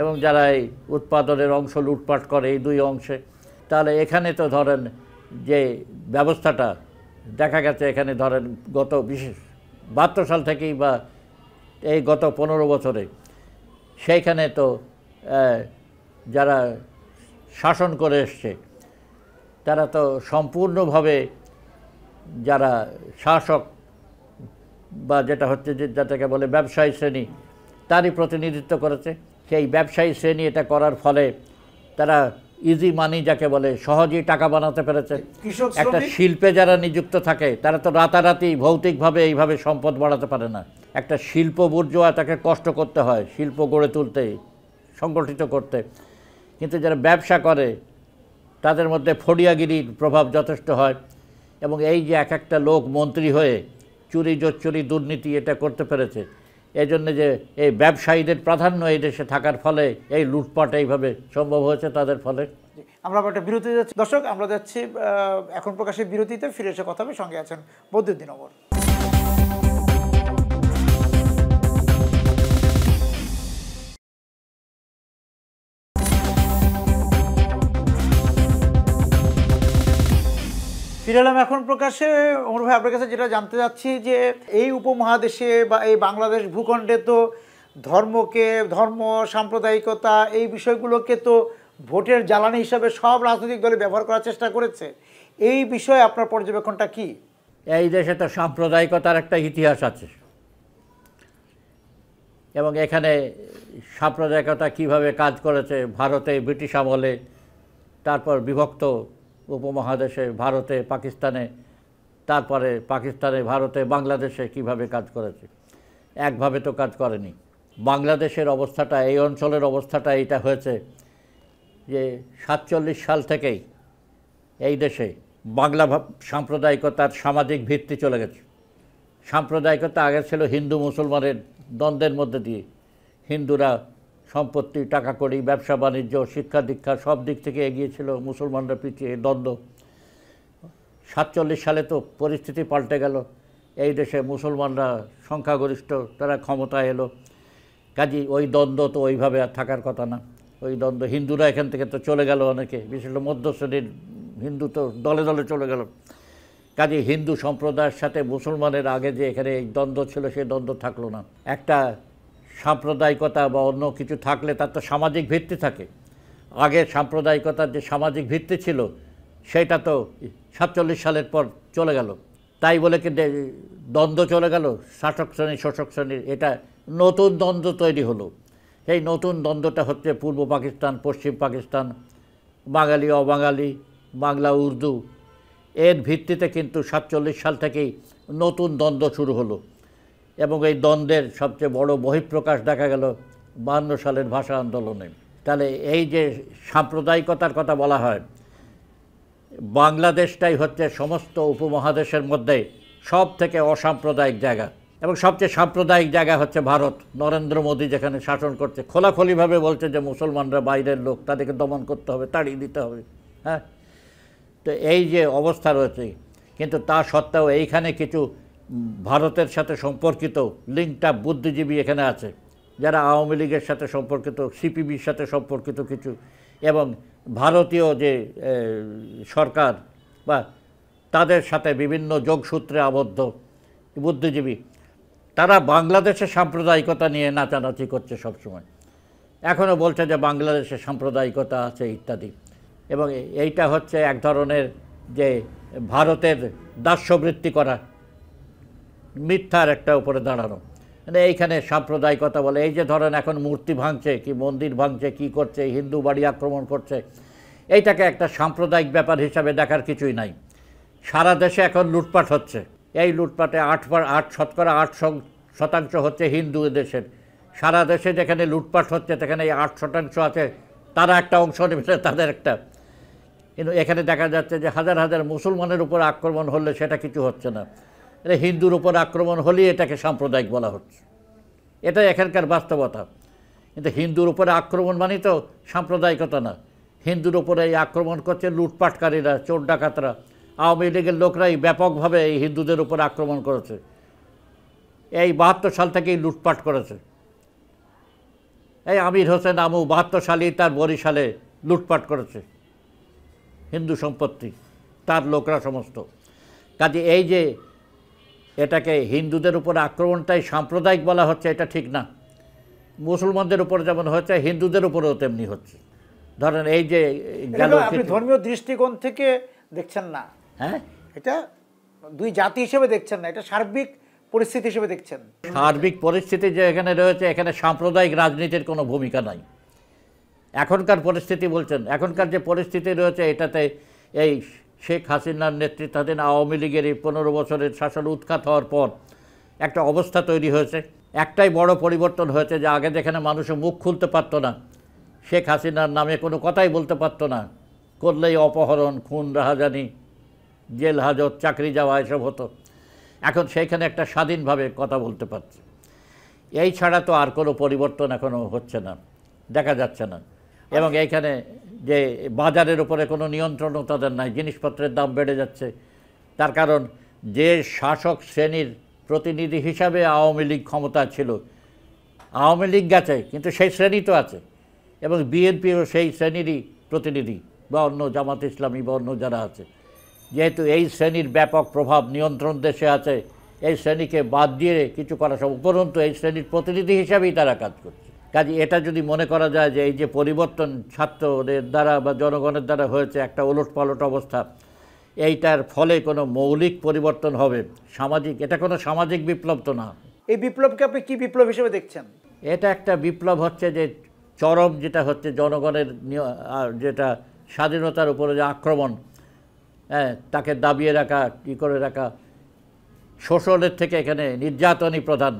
Speaker 2: এবং যারা এই উৎপাদনের অংশ লুটপাট করে এই দুই অংশে তাহলে এখানে তো ধরেন যে ব্যবস্থাটা দেখা গেছে এখানে ধরেন গত বিশেষ বাহাত্তর সাল থেকেই বা এই গত পনেরো বছরে সেইখানে তো যারা শাসন করে এসছে তারা তো সম্পূর্ণভাবে যারা শাসক বা যেটা হচ্ছে যে যাতে বলে ব্যবসায়ী শ্রেণী তারই প্রতিনিধিত্ব করেছে সেই ব্যবসায়ী শ্রেণী এটা করার ফলে তারা ইজি মানি যাকে বলে সহজেই টাকা বানাতে পেরেছে একটা শিল্পে যারা নিযুক্ত থাকে তারা তো রাতারাতি ভৌতিকভাবে এইভাবে সম্পদ বাড়াতে পারে না একটা শিল্প বুর্জোয়া তাকে কষ্ট করতে হয় শিল্প গড়ে তুলতে সংগঠিত করতে কিন্তু যারা ব্যবসা করে তাদের মধ্যে ফড়িয়াগিরির প্রভাব যথেষ্ট হয় এবং এই যে এক একটা লোক মন্ত্রী হয়ে চুরি জোচ্চুরি দুর্নীতি এটা করতে পেরেছে এজন্য যে এই ব্যবসায়ীদের প্রাধান্য এই দেশে থাকার ফলে এই লুটপাট এইভাবে সম্ভব হয়েছে তাদের ফলে
Speaker 1: আমরা একটা বিরতি যাচ্ছি দর্শক আমরা যাচ্ছি এখন প্রকাশে বিরতিতে ফিরে এসে কথা হবে সঙ্গে আছেন বদ্যুদ্দিন অবর ফিরালাম এখন প্রকাশে অমর ভাই আপনার কাছে যেটা জানতে চাচ্ছি যে এই উপমহাদেশে বা এই বাংলাদেশ ভূখণ্ডে তো ধর্মকে ধর্ম সাম্প্রদায়িকতা এই বিষয়গুলোকে তো ভোটের জ্বালানি হিসাবে সব রাজনৈতিক দলে ব্যবহার করার চেষ্টা করেছে এই বিষয়ে আপনার পর্যবেক্ষণটা কি
Speaker 2: এই দেশে তো সাম্প্রদায়িকতার একটা ইতিহাস আছে এবং এখানে সাম্প্রদায়িকতা কিভাবে কাজ করেছে ভারতে ব্রিটিশ আমলে তারপর বিভক্ত উপমহাদেশে ভারতে পাকিস্তানে তারপরে পাকিস্তানে ভারতে বাংলাদেশে কিভাবে কাজ করেছে একভাবে তো কাজ করেনি বাংলাদেশের অবস্থাটা এই অঞ্চলের অবস্থাটা এটা হয়েছে যে সাতচল্লিশ সাল থেকেই এই দেশে বাংলা সাম্প্রদায়িকতার সামাজিক ভিত্তি চলে গেছে সাম্প্রদায়িকতা আগে ছিল হিন্দু মুসলমানের দ্বন্দ্বের মধ্যে দিয়ে হিন্দুরা সম্পত্তি টাকা করি ব্যবসা বাণিজ্য শিক্ষা দীক্ষা সব দিক থেকে এগিয়েছিল মুসলমানরা পিছিয়ে দ্বন্দ্ব সাতচল্লিশ সালে তো পরিস্থিতি পাল্টে গেল এই দেশে মুসলমানরা সংখ্যাগরিষ্ঠ তারা ক্ষমতায় এলো কাজী ওই দ্বন্দ্ব তো ওইভাবে আর থাকার কথা না ওই দ্বন্দ্ব হিন্দুরা এখান থেকে তো চলে গেল অনেকে বিশেষ মধ্যশ্রেণীর হিন্দু তো দলে দলে চলে গেল কাজে হিন্দু সম্প্রদায়ের সাথে মুসলমানের আগে যে এখানে এই দ্বন্দ্ব ছিল সেই দ্বন্দ্ব থাকলো না একটা সাম্প্রদায়িকতা বা অন্য কিছু থাকলে তার তো সামাজিক ভিত্তি থাকে আগের সাম্প্রদায়িকতার যে সামাজিক ভিত্তি ছিল সেটা তো সাতচল্লিশ সালের পর চলে গেল তাই বলে কিন্তু দ্বন্দ্ব চলে গেল শাসক শ্রেণী শোষক শ্রেণীর এটা নতুন দ্বন্দ্ব তৈরি হলো এই নতুন দ্বন্দ্বটা হচ্ছে পূর্ব পাকিস্তান পশ্চিম পাকিস্তান বাঙালি অবাঙালি বাংলা উর্দু এর ভিত্তিতে কিন্তু সাতচল্লিশ সাল থেকেই নতুন দ্বন্দ্ব শুরু হলো এবং এই দ্বন্দ্বের সবচেয়ে বড় বহিঃপ্রকাশ দেখা গেল বাহান্ন সালের ভাষা আন্দোলনে তাহলে এই যে সাম্প্রদায়িকতার কথা বলা হয় বাংলাদেশটাই হচ্ছে সমস্ত উপমহাদেশের মধ্যে সব থেকে অসাম্প্রদায়িক জায়গা এবং সবচেয়ে সাম্প্রদায়িক জায়গা হচ্ছে ভারত নরেন্দ্র মোদী যেখানে শাসন করছে খোলাখলিভাবে বলছে যে মুসলমানরা বাইরের লোক তাদেরকে দমন করতে হবে তাড়িয়ে দিতে হবে হ্যাঁ তো এই যে অবস্থা রয়েছে কিন্তু তা সত্ত্বেও এইখানে কিছু ভারতের সাথে সম্পর্কিত লিঙ্কটা বুদ্ধিজীবী এখানে আছে যারা আওয়ামী লীগের সাথে সম্পর্কিত সিপিবির সাথে সম্পর্কিত কিছু এবং ভারতীয় যে সরকার বা তাদের সাথে বিভিন্ন যোগসূত্রে আবদ্ধ বুদ্ধিজীবী তারা বাংলাদেশের সাম্প্রদায়িকতা নিয়ে নাচানাচি করছে সবসময় এখনও বলছে যে বাংলাদেশে সাম্প্রদায়িকতা আছে ইত্যাদি এবং এইটা হচ্ছে এক ধরনের যে ভারতের দাস্যবৃত্তি করা মিথ্যার একটা উপরে দাঁড়ানো মানে এইখানে সাম্প্রদায়িকতা বলে এই যে ধরেন এখন মূর্তি ভাঙছে কি মন্দির ভাঙছে কি করছে হিন্দু বাড়ি আক্রমণ করছে এইটাকে একটা সাম্প্রদায়িক ব্যাপার হিসাবে দেখার কিছুই নাই সারা দেশে এখন লুটপাট হচ্ছে এই লুটপাটে আট আট শতকরা আট শতাংশ হচ্ছে হিন্দু দেশের সারা দেশে যেখানে লুটপাট হচ্ছে সেখানে এই আট শতাংশ আছে তারা একটা অংশ নেবে তাদের একটা কিন্তু এখানে দেখা যাচ্ছে যে হাজার হাজার মুসলমানের উপর আক্রমণ হলে সেটা কিছু হচ্ছে না এটা হিন্দুর উপর আক্রমণ হলেই এটাকে সাম্প্রদায়িক বলা হচ্ছে এটা এখানকার বাস্তবতা কিন্তু হিন্দুর উপরে আক্রমণ মানে তো সাম্প্রদায়িকতা না হিন্দুর উপরে এই আক্রমণ করছে লুটপাটকারীরা চোর ডাকাতরা আওয়ামী লীগের লোকরাই ব্যাপকভাবে এই হিন্দুদের উপর আক্রমণ করেছে এই বাহাত্তর সাল থেকেই লুটপাট করেছে এই আমির হোসেন আমু বাহাত্তর সালেই তার বরিশালে লুটপাট করেছে হিন্দু সম্পত্তি তার লোকরা সমস্ত কাজে এই যে এটাকে হিন্দুদের উপর আক্রমণটাই সাম্প্রদায়িক বলা হচ্ছে এটা ঠিক না মুসলমানদের উপর যেমন হচ্ছে হিন্দুদের উপরেও তেমনি হচ্ছে ধরেন এই যে ধর্মীয়
Speaker 1: দৃষ্টিকোণ থেকে দেখছেন না হ্যাঁ এটা দুই জাতি হিসেবে দেখছেন না এটা সার্বিক পরিস্থিতি হিসেবে দেখছেন
Speaker 2: সার্বিক পরিস্থিতি যে এখানে রয়েছে এখানে সাম্প্রদায়িক রাজনীতির কোনো ভূমিকা নাই এখনকার পরিস্থিতি বলছেন এখনকার যে পরিস্থিতি রয়েছে এটাতে এই শেখ হাসিনার নেতৃত্বাধীন আওয়ামী লীগের এই পনেরো বছরের শাসন উৎখাত হওয়ার পর একটা অবস্থা তৈরি হয়েছে একটাই বড় পরিবর্তন হয়েছে যে আগে যেখানে মানুষে মুখ খুলতে পারত না শেখ হাসিনার নামে কোনো কথাই বলতে পারত না করলেই অপহরণ খুন রাহাজানি জেল হাজত চাকরি যাওয়া এসব হতো এখন সেইখানে একটা স্বাধীনভাবে কথা বলতে পারছে এই ছাড়া তো আর কোনো পরিবর্তন এখনও হচ্ছে না দেখা যাচ্ছে না এবং এইখানে যে বাজারের ওপরে কোনো নিয়ন্ত্রণও তাদের নাই জিনিসপত্রের দাম বেড়ে যাচ্ছে তার কারণ যে শাসক শ্রেণীর প্রতিনিধি হিসাবে আওয়ামী লীগ ক্ষমতা ছিল আওয়ামী লীগ গেছে কিন্তু সেই শ্রেণী তো আছে এবং বিএনপিও সেই শ্রেণীরই প্রতিনিধি বা অন্য জামাত ইসলামী বা অন্য যারা আছে যেহেতু এই শ্রেণীর ব্যাপক প্রভাব নিয়ন্ত্রণ দেশে আছে এই শ্রেণীকে বাদ দিয়ে কিছু করা সব উপরন্তু এই শ্রেণীর প্রতিনিধি হিসাবেই তারা কাজ করছে কাজে এটা যদি মনে করা যায় যে এই যে পরিবর্তন ছাত্রদের দ্বারা বা জনগণের দ্বারা হয়েছে একটা ওলট পালট অবস্থা এইটার ফলে কোনো মৌলিক পরিবর্তন হবে সামাজিক এটা কোনো সামাজিক বিপ্লব তো না
Speaker 1: এই বিপ্লবকে আপনি কী বিপ্লব হিসেবে দেখছেন
Speaker 2: এটা একটা বিপ্লব হচ্ছে যে চরম যেটা হচ্ছে জনগণের যেটা স্বাধীনতার উপরে যে আক্রমণ হ্যাঁ তাকে দাবিয়ে রাখা কী করে রাখা শোষণের থেকে এখানে নির্যাতনই প্রধান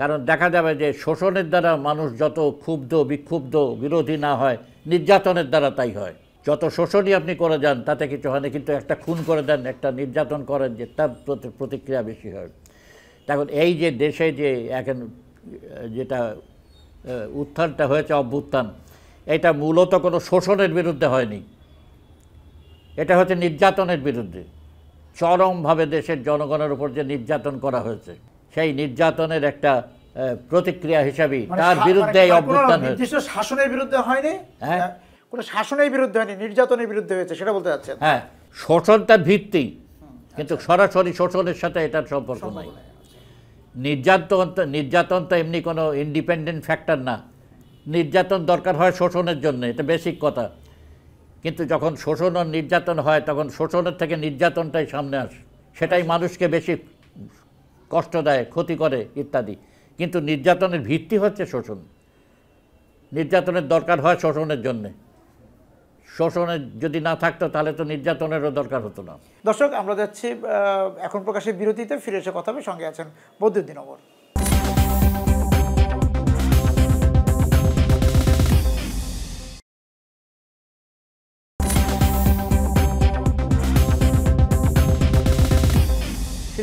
Speaker 2: কারণ দেখা যাবে যে শোষণের দ্বারা মানুষ যত ক্ষুব্ধ বিক্ষুব্ধ বিরোধী না হয় নির্যাতনের দ্বারা তাই হয় যত শোষণই আপনি করে যান তাতে কিছু হয় না কিন্তু একটা খুন করে দেন একটা নির্যাতন করেন যে তার প্রতিক্রিয়া বেশি হয় এখন এই যে দেশে যে এখন যেটা উত্থানটা হয়েছে অভ্যুত্থান এটা মূলত কোনো শোষণের বিরুদ্ধে হয়নি এটা হচ্ছে নির্যাতনের বিরুদ্ধে চরমভাবে দেশের জনগণের উপর যে নির্যাতন করা হয়েছে সেই নির্যাতনের একটা প্রতিক্রিয়া হিসাবে মানে তার মানে বিরুদ্ধে অভ্যুত্থান নির্দিষ্ট
Speaker 1: শাসনের বিরুদ্ধে হয়নি হ্যাঁ কোনো শাসনের বিরুদ্ধে হয়নি নির্যাতনের বিরুদ্ধে হয়েছে সেটা বলতে যাচ্ছে
Speaker 2: হ্যাঁ শোষণ তার ভিত্তি আচ্ছা। কিন্তু সরাসরি শোষণের সাথে এটার সম্পর্ক নাই আচ্ছা। নির্যাতন নির্যাতন তো এমনি কোনো ইন্ডিপেন্ডেন্ট ফ্যাক্টর না নির্যাতন দরকার হয় শোষণের জন্য এটা বেসিক কথা কিন্তু যখন শোষণ নির্যাতন হয় তখন শোষণের থেকে নির্যাতনটাই সামনে আসে সেটাই আচ্ছা। মানুষকে বেশি কষ্ট দেয় ক্ষতি করে ইত্যাদি কিন্তু নির্যাতনের ভিত্তি হচ্ছে শোষণ নির্যাতনের দরকার হয় শোষণের জন্যে শোষণের যদি না থাকতো তাহলে তো নির্যাতনেরও দরকার হতো না
Speaker 1: দর্শক আমরা যাচ্ছি এখন প্রকাশের বিরতিতে ফিরে এসে কথা হবে সঙ্গে আছেন বদ্যুদ্দিন অমর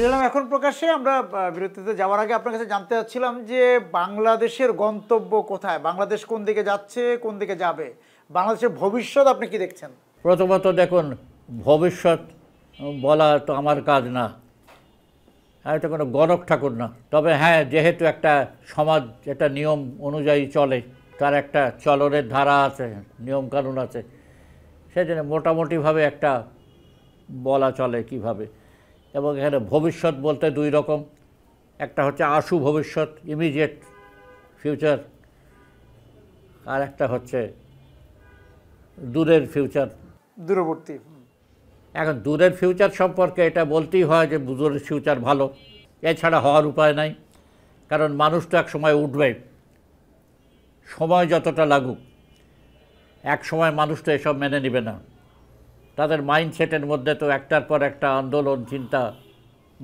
Speaker 1: ফিরলাম এখন প্রকাশ্যে আমরা বিরতিতে যাওয়ার আগে আপনার কাছে জানতে চাচ্ছিলাম যে বাংলাদেশের গন্তব্য কোথায় বাংলাদেশ কোন দিকে যাচ্ছে কোন দিকে যাবে বাংলাদেশের ভবিষ্যৎ আপনি কি দেখছেন
Speaker 2: প্রথমত দেখুন ভবিষ্যৎ বলা তো আমার কাজ না আমি তো কোনো গণক ঠাকুর না তবে হ্যাঁ যেহেতু একটা সমাজ একটা নিয়ম অনুযায়ী চলে তার একটা চলনের ধারা আছে নিয়মকানুন আছে সেই জন্য মোটামুটিভাবে একটা বলা চলে কিভাবে। এবং এখানে ভবিষ্যৎ বলতে দুই রকম একটা হচ্ছে আশু ভবিষ্যৎ ইমিডিয়েট ফিউচার আর একটা হচ্ছে দূরের ফিউচার দূরবর্তী এখন দূরের ফিউচার সম্পর্কে এটা বলতেই হয় যে দূরের ফিউচার ভালো এছাড়া হওয়ার উপায় নাই কারণ মানুষ তো এক সময় উঠবে সময় যতটা লাগুক এক সময় মানুষ তো এসব মেনে নেবে না তাদের মাইন্ডসেটের মধ্যে তো একটার পর একটা আন্দোলন চিন্তা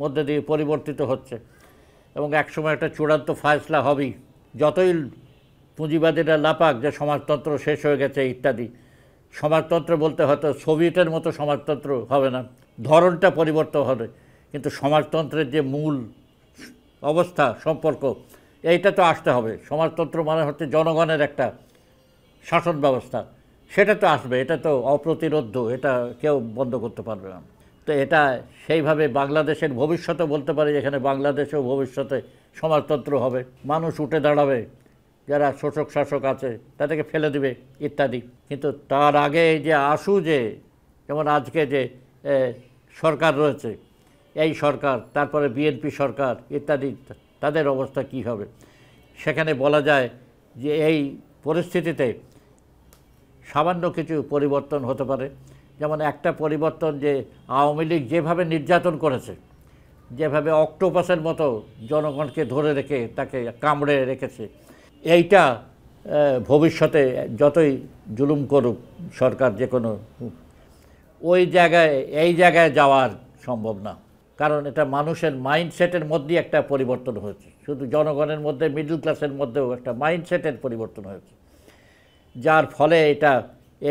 Speaker 2: মধ্যে দিয়ে পরিবর্তিত হচ্ছে এবং একসময় একটা চূড়ান্ত ফায়সলা হবেই যতই পুঁজিবাদীরা লাপাক যে সমাজতন্ত্র শেষ হয়ে গেছে ইত্যাদি সমাজতন্ত্র বলতে হয়তো সোভিয়েটের মতো সমাজতন্ত্র হবে না ধরনটা পরিবর্তন হবে কিন্তু সমাজতন্ত্রের যে মূল অবস্থা সম্পর্ক এইটা তো আসতে হবে সমাজতন্ত্র মানে হচ্ছে জনগণের একটা শাসন ব্যবস্থা সেটা তো আসবে এটা তো অপ্রতিরোধ্য এটা কেউ বন্ধ করতে পারবে না তো এটা সেইভাবে বাংলাদেশের ভবিষ্যতে বলতে পারি এখানে বাংলাদেশেও ভবিষ্যতে সমাজতন্ত্র হবে মানুষ উঠে দাঁড়াবে যারা শোষক শাসক আছে তাদেরকে ফেলে দিবে ইত্যাদি কিন্তু তার আগে যে আসু যে যেমন আজকে যে সরকার রয়েছে এই সরকার তারপরে বিএনপি সরকার ইত্যাদি তাদের অবস্থা কি হবে সেখানে বলা যায় যে এই পরিস্থিতিতে সামান্য কিছু পরিবর্তন হতে পারে যেমন একটা পরিবর্তন যে আওয়ামী লীগ যেভাবে নির্যাতন করেছে যেভাবে অক্টোপাসের মতো জনগণকে ধরে রেখে তাকে কামড়ে রেখেছে এইটা ভবিষ্যতে যতই জুলুম করুক সরকার যে কোনো ওই জায়গায় এই জায়গায় যাওয়ার সম্ভব না কারণ এটা মানুষের মাইন্ডসেটের মধ্যে একটা পরিবর্তন হয়েছে শুধু জনগণের মধ্যে মিডল ক্লাসের মধ্যেও একটা মাইন্ডসেটের পরিবর্তন হয়েছে যার ফলে এটা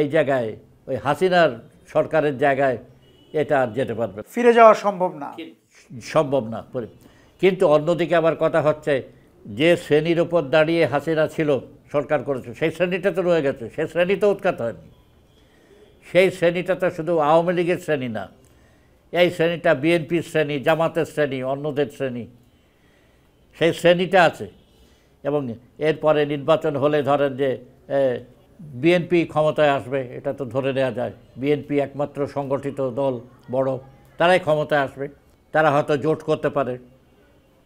Speaker 2: এই জায়গায় ওই হাসিনার সরকারের জায়গায় এটা আর যেতে পারবে ফিরে যাওয়া সম্ভব না সম্ভব না কিন্তু অন্যদিকে আবার কথা হচ্ছে যে শ্রেণীর ওপর দাঁড়িয়ে হাসিনা ছিল সরকার করেছে সেই শ্রেণীটা তো রয়ে গেছে সেই শ্রেণী তো উৎখাত হয়নি সেই শ্রেণীটা তো শুধু আওয়ামী লীগের শ্রেণী না এই শ্রেণীটা বিএনপির শ্রেণী জামাতের শ্রেণী অন্যদের শ্রেণী সেই শ্রেণীটা আছে এবং এরপরে নির্বাচন হলে ধরেন যে বিএনপি ক্ষমতায় আসবে এটা তো ধরে নেওয়া যায় বিএনপি একমাত্র সংগঠিত দল বড় তারাই ক্ষমতায় আসবে তারা হয়তো জোট করতে পারে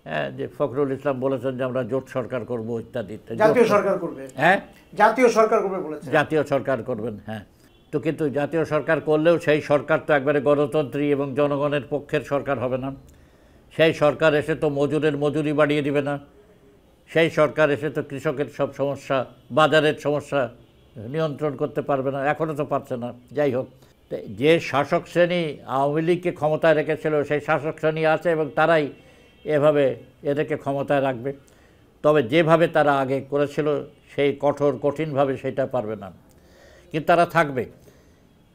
Speaker 2: হ্যাঁ যে ফখরুল ইসলাম বলেছেন যে আমরা জোট সরকার করব ইত্যাদি সরকার করবে হ্যাঁ জাতীয় সরকার করবে জাতীয় সরকার করবেন হ্যাঁ তো কিন্তু জাতীয় সরকার করলেও সেই সরকার তো একবারে গণতন্ত্রী এবং জনগণের পক্ষের সরকার হবে না সেই সরকার এসে তো মজুরের মজুরি বাড়িয়ে দিবে না সেই সরকার এসে তো কৃষকের সব সমস্যা বাজারের সমস্যা নিয়ন্ত্রণ করতে পারবে না এখনও তো পারছে না যাই হোক যে শাসক শ্রেণী আওয়ামী লীগকে ক্ষমতায় রেখেছিল সেই শাসক শ্রেণী আছে এবং তারাই এভাবে এদেরকে ক্ষমতায় রাখবে তবে যেভাবে তারা আগে করেছিল সেই কঠোর কঠিনভাবে সেটা পারবে না কিন্তু তারা থাকবে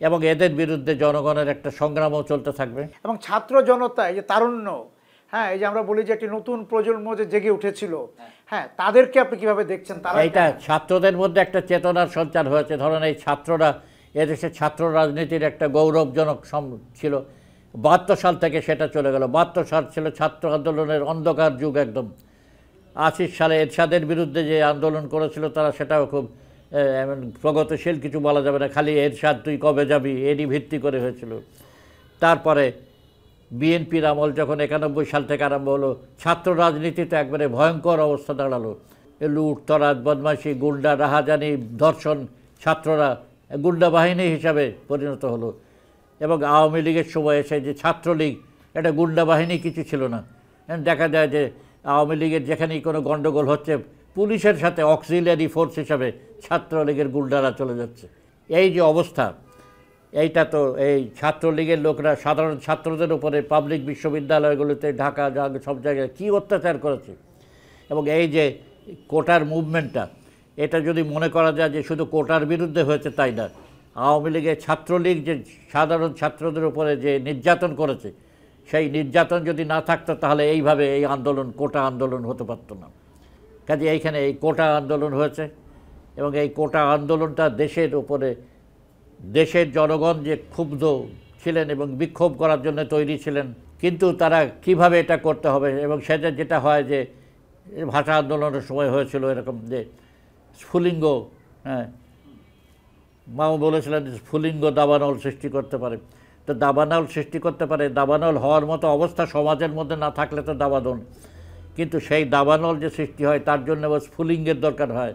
Speaker 2: এবং এদের বিরুদ্ধে জনগণের একটা সংগ্রামও চলতে থাকবে
Speaker 1: এবং ছাত্র জনতা এই যে তারুণ্য হ্যাঁ এই যে আমরা বলি যে একটি নতুন প্রজন্ম যে জেগে উঠেছিল হ্যাঁ। হ্যাঁ তাদেরকে আপনি কিভাবে দেখছেন তারা এটা
Speaker 2: ছাত্রদের মধ্যে একটা চেতনার সঞ্চার হয়েছে ধরেন এই ছাত্ররা এদেশে ছাত্র রাজনীতির একটা গৌরবজনক ছিল বাহাত্তর সাল থেকে সেটা চলে গেল বাহাত্তর সাল ছিল ছাত্র আন্দোলনের অন্ধকার যুগ একদম আশির সালে এরশাদের বিরুদ্ধে যে আন্দোলন করেছিল তারা সেটাও খুব প্রগতিশীল কিছু বলা যাবে না খালি এরশাদ তুই কবে যাবি এরই ভিত্তি করে হয়েছিল তারপরে বিএনপির আমল যখন একানব্বই সাল থেকে আরম্ভ হলো ছাত্র রাজনীতিতে একবারে ভয়ঙ্কর অবস্থা দাঁড়ালো লুট তরাজ বদমাশি গুন্ডা রাহাজানি ধর্ষণ ছাত্ররা গুন্ডা বাহিনী হিসাবে পরিণত হলো এবং আওয়ামী লীগের সময় এসে যে ছাত্রলীগ এটা গুন্ডা বাহিনী কিছু ছিল না দেখা যায় যে আওয়ামী লীগের যেখানেই কোনো গণ্ডগোল হচ্ছে পুলিশের সাথে অক্সিলিয়ারি ফোর্স হিসাবে ছাত্রলীগের গুন্ডারা চলে যাচ্ছে এই যে অবস্থা এইটা তো এই ছাত্রলীগের লোকরা সাধারণ ছাত্রদের উপরে পাবলিক বিশ্ববিদ্যালয়গুলোতে ঢাকা সব জায়গায় কী অত্যাচার করেছে এবং এই যে কোটার মুভমেন্টটা এটা যদি মনে করা যায় যে শুধু কোটার বিরুদ্ধে হয়েছে তাই না আওয়ামী লীগের ছাত্রলীগ যে সাধারণ ছাত্রদের উপরে যে নির্যাতন করেছে সেই নির্যাতন যদি না থাকতো তাহলে এইভাবে এই আন্দোলন কোটা আন্দোলন হতে পারত না কাজে এইখানে এই কোটা আন্দোলন হয়েছে এবং এই কোটা আন্দোলনটা দেশের উপরে দেশের জনগণ যে ক্ষুব্ধ ছিলেন এবং বিক্ষোভ করার জন্য তৈরি ছিলেন কিন্তু তারা কিভাবে এটা করতে হবে এবং সেটা যেটা হয় যে ভাষা আন্দোলনের সময় হয়েছিল এরকম যে স্ফুলিঙ্গ হ্যাঁ মাও বলেছিলেন যে স্ফুলিঙ্গ দাবানল সৃষ্টি করতে পারে তো দাবানল সৃষ্টি করতে পারে দাবানল হওয়ার মতো অবস্থা সমাজের মধ্যে না থাকলে তো দাবানল কিন্তু সেই দাবানল যে সৃষ্টি হয় তার জন্য স্ফুলিঙ্গের দরকার হয়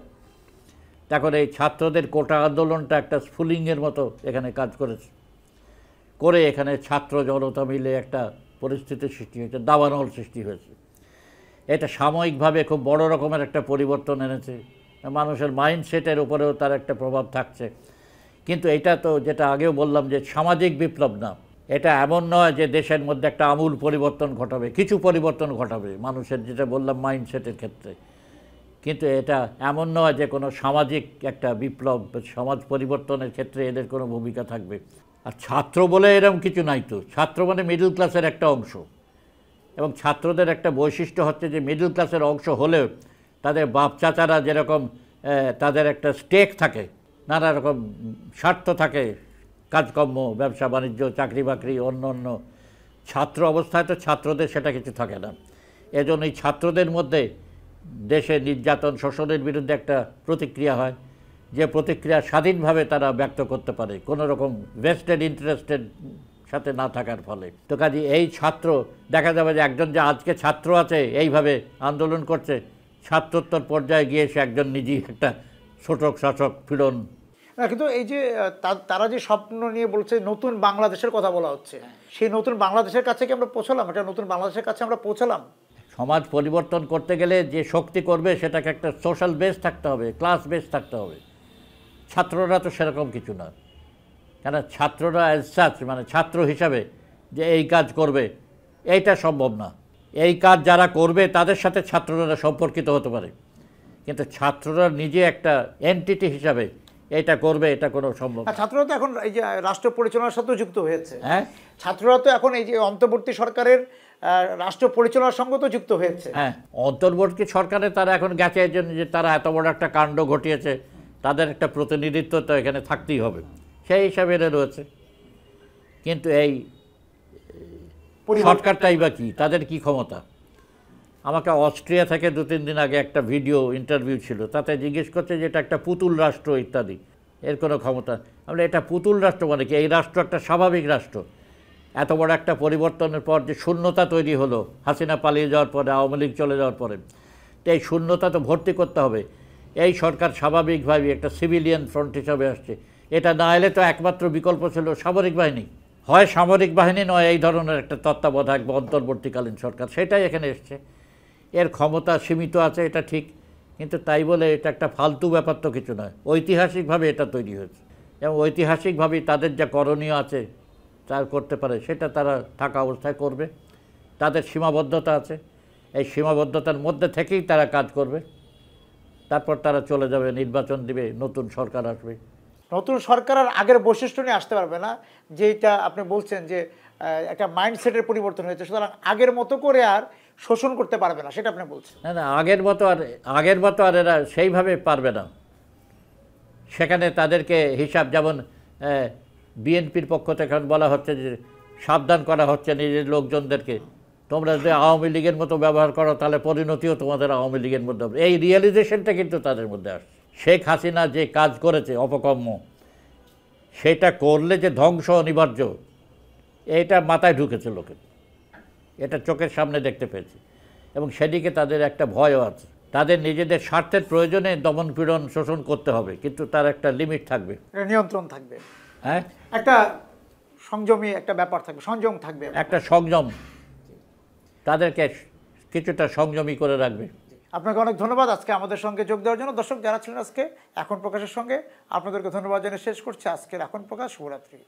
Speaker 2: এখন এই ছাত্রদের কোটা আন্দোলনটা একটা স্ফুলিংয়ের মতো এখানে কাজ করেছে করে এখানে ছাত্র জনতা মিলে একটা পরিস্থিতি সৃষ্টি হয়েছে দাবানল সৃষ্টি হয়েছে এটা সাময়িকভাবে খুব বড় রকমের একটা পরিবর্তন এনেছে মানুষের মাইন্ডসেটের উপরেও তার একটা প্রভাব থাকছে কিন্তু এটা তো যেটা আগেও বললাম যে সামাজিক বিপ্লব না এটা এমন নয় যে দেশের মধ্যে একটা আমূল পরিবর্তন ঘটাবে কিছু পরিবর্তন ঘটাবে মানুষের যেটা বললাম মাইন্ডসেটের ক্ষেত্রে কিন্তু এটা এমন নয় যে কোনো সামাজিক একটা বিপ্লব সমাজ পরিবর্তনের ক্ষেত্রে এদের কোনো ভূমিকা থাকবে আর ছাত্র বলে এরকম কিছু নাই তো ছাত্র মানে মিডল ক্লাসের একটা অংশ এবং ছাত্রদের একটা বৈশিষ্ট্য হচ্ছে যে মিডল ক্লাসের অংশ হলেও তাদের বাপ চাচারা যেরকম তাদের একটা স্টেক থাকে নানা রকম স্বার্থ থাকে কাজকর্ম ব্যবসা বাণিজ্য চাকরি বাকরি অন্য অন্য ছাত্র অবস্থায় তো ছাত্রদের সেটা কিছু থাকে না এজন্য এই ছাত্রদের মধ্যে দেশে নির্যাতন শোষণের বিরুদ্ধে একটা প্রতিক্রিয়া হয় যে প্রতিক্রিয়া স্বাধীনভাবে তারা ব্যক্ত করতে পারে কোনো রকম ভেস্টেড ইন্টারেস্টের সাথে না থাকার ফলে তো কাজে এই ছাত্র দেখা যাবে যে একজন যে আজকে ছাত্র আছে এইভাবে আন্দোলন করছে ছাত্রোত্তর পর্যায়ে গিয়ে সে একজন নিজেই একটা ছোটক শাসক ফিরন
Speaker 1: কিন্তু এই যে তারা যে স্বপ্ন নিয়ে বলছে নতুন বাংলাদেশের কথা বলা
Speaker 2: হচ্ছে সেই নতুন
Speaker 1: বাংলাদেশের কাছে কি আমরা পৌঁছলাম এটা নতুন বাংলাদেশের কাছে আমরা পৌঁছলাম
Speaker 2: সমাজ পরিবর্তন করতে গেলে যে শক্তি করবে সেটাকে একটা সোশ্যাল বেস থাকতে হবে ক্লাস বেস থাকতে হবে ছাত্ররা তো সেরকম কিছু না কেন ছাত্ররা অ্যাজ সাচ মানে ছাত্র হিসাবে যে এই কাজ করবে এইটা সম্ভব না এই কাজ যারা করবে তাদের সাথে ছাত্ররা সম্পর্কিত হতে পারে কিন্তু ছাত্ররা নিজে একটা এনটিটি হিসাবে এটা করবে এটা কোনো সম্ভব
Speaker 1: ছাত্ররা তো এখন এই যে রাষ্ট্র পরিচালনার সাথেও যুক্ত হয়েছে হ্যাঁ ছাত্ররা তো এখন এই যে অন্তর্বর্তী সরকারের রাষ্ট্র পরিচালনার সঙ্গে তো যুক্ত হয়েছে
Speaker 2: হ্যাঁ অন্তর্বর্তী সরকারে তারা এখন গেছে এই জন্য যে তারা এত বড় একটা কাণ্ড ঘটিয়েছে তাদের একটা প্রতিনিধিত্ব তো এখানে থাকতেই হবে সেই হিসাবে এরা রয়েছে কিন্তু এই সরকারটাই বা কী তাদের কি ক্ষমতা আমাকে অস্ট্রিয়া থেকে দু তিন দিন আগে একটা ভিডিও ইন্টারভিউ ছিল তাতে জিজ্ঞেস করছে যে এটা একটা পুতুল রাষ্ট্র ইত্যাদি এর কোনো ক্ষমতা আমরা এটা পুতুল রাষ্ট্র মানে কি এই রাষ্ট্র একটা স্বাভাবিক রাষ্ট্র এত বড় একটা পরিবর্তনের পর যে শূন্যতা তৈরি হলো হাসিনা পালিয়ে যাওয়ার পরে আওয়ামী লীগ চলে যাওয়ার পরে তো এই শূন্যতা তো ভর্তি করতে হবে এই সরকার স্বাভাবিকভাবে একটা সিভিলিয়ান ফ্রন্ট হিসাবে আসছে এটা না এলে তো একমাত্র বিকল্প ছিল সামরিক বাহিনী হয় সামরিক বাহিনী নয় এই ধরনের একটা তত্ত্বাবধায়ক বা অন্তর্বর্তীকালীন সরকার সেটাই এখানে এসছে এর ক্ষমতা সীমিত আছে এটা ঠিক কিন্তু তাই বলে এটা একটা ফালতু ব্যাপার তো কিছু নয় ঐতিহাসিকভাবে এটা তৈরি হয়েছে এবং ঐতিহাসিকভাবেই তাদের যা করণীয় আছে তার করতে পারে সেটা তারা থাকা অবস্থায় করবে তাদের সীমাবদ্ধতা আছে এই সীমাবদ্ধতার মধ্যে থেকেই তারা কাজ করবে তারপর তারা চলে যাবে নির্বাচন দিবে নতুন সরকার আসবে
Speaker 1: নতুন সরকার আর আগের বৈশিষ্ট্য নিয়ে আসতে পারবে না যেটা আপনি বলছেন যে একটা মাইন্ডসেটের পরিবর্তন হয়েছে সুতরাং আগের মতো করে আর শোষণ করতে পারবে না সেটা আপনি বলছেন
Speaker 2: না না আগের মতো আর আগের মতো আর এরা সেইভাবে পারবে না সেখানে তাদেরকে হিসাব যেমন বিএনপির পক্ষ থেকে বলা হচ্ছে যে সাবধান করা হচ্ছে নিজের লোকজনদেরকে তোমরা যদি আওয়ামী লীগের মতো ব্যবহার করো তাহলে পরিণতিও তোমাদের আওয়ামী লীগের মধ্যে হবে এই রিয়েলাইজেশনটা কিন্তু তাদের মধ্যে আসছে শেখ হাসিনা যে কাজ করেছে অপকর্ম সেটা করলে যে ধ্বংস অনিবার্য এটা মাথায় ঢুকেছে লোকের এটা চোখের সামনে দেখতে পেয়েছি এবং সেদিকে তাদের একটা ভয়ও আছে তাদের নিজেদের স্বার্থের প্রয়োজনে দমন পীড়ন শোষণ করতে হবে কিন্তু তার একটা লিমিট থাকবে
Speaker 1: নিয়ন্ত্রণ থাকবে হ্যাঁ একটা সংযমী একটা ব্যাপার থাকবে সংযম থাকবে
Speaker 2: একটা সংযম তাদেরকে কিছুটা সংযমী করে রাখবে আপনাকে
Speaker 1: অনেক ধন্যবাদ আজকে আমাদের সঙ্গে যোগ দেওয়ার জন্য দর্শক যারা ছিলেন আজকে এখন প্রকাশের সঙ্গে আপনাদেরকে ধন্যবাদ জানিয়ে শেষ করছি আজকের এখন প্রকাশ শুভরাত্রি